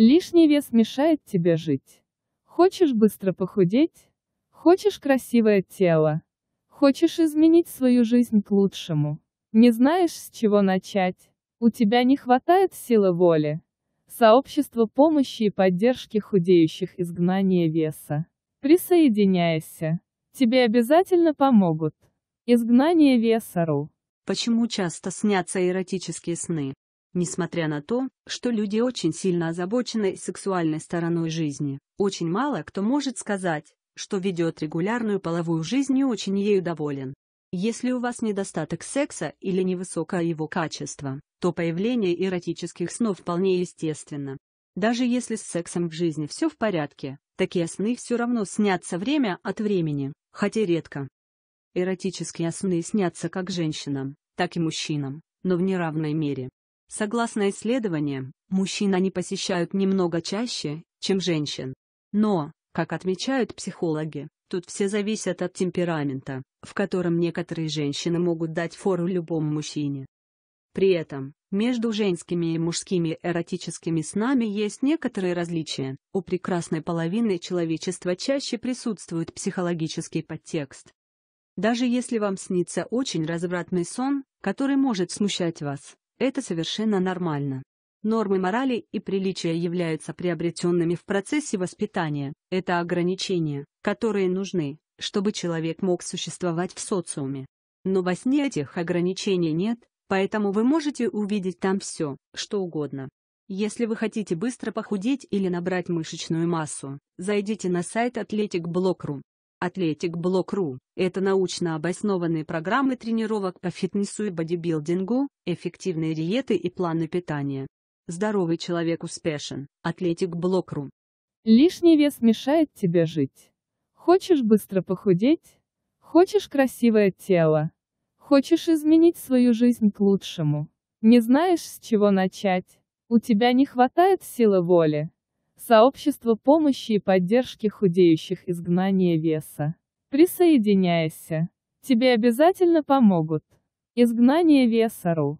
Лишний вес мешает тебе жить. Хочешь быстро похудеть? Хочешь красивое тело? Хочешь изменить свою жизнь к лучшему? Не знаешь, с чего начать? У тебя не хватает силы воли? Сообщество помощи и поддержки худеющих изгнания веса. Присоединяйся. Тебе обязательно помогут. Изгнание веса.ру Почему часто снятся эротические сны? Несмотря на то, что люди очень сильно озабочены сексуальной стороной жизни, очень мало кто может сказать, что ведет регулярную половую жизнь и очень ею доволен. Если у вас недостаток секса или невысокое его качество, то появление эротических снов вполне естественно. Даже если с сексом в жизни все в порядке, такие сны все равно снятся время от времени, хотя редко. Эротические сны снятся как женщинам, так и мужчинам, но в неравной мере. Согласно исследованиям, мужчин они посещают немного чаще, чем женщин. Но, как отмечают психологи, тут все зависят от темперамента, в котором некоторые женщины могут дать фору любому мужчине. При этом, между женскими и мужскими эротическими снами есть некоторые различия. У прекрасной половины человечества чаще присутствует психологический подтекст. Даже если вам снится очень развратный сон, который может смущать вас, это совершенно нормально. Нормы морали и приличия являются приобретенными в процессе воспитания. Это ограничения, которые нужны, чтобы человек мог существовать в социуме. Но во сне этих ограничений нет, поэтому вы можете увидеть там все, что угодно. Если вы хотите быстро похудеть или набрать мышечную массу, зайдите на сайт athleticblock.ru. Атлетик Блокру — это научно обоснованные программы тренировок по фитнесу и бодибилдингу, эффективные диеты и планы питания. Здоровый человек успешен. Атлетик Блокру. Лишний вес мешает тебе жить. Хочешь быстро похудеть? Хочешь красивое тело? Хочешь изменить свою жизнь к лучшему? Не знаешь, с чего начать? У тебя не хватает силы воли? Сообщество помощи и поддержки худеющих изгнания веса. Присоединяйся. Тебе обязательно помогут. Изгнание веса.ру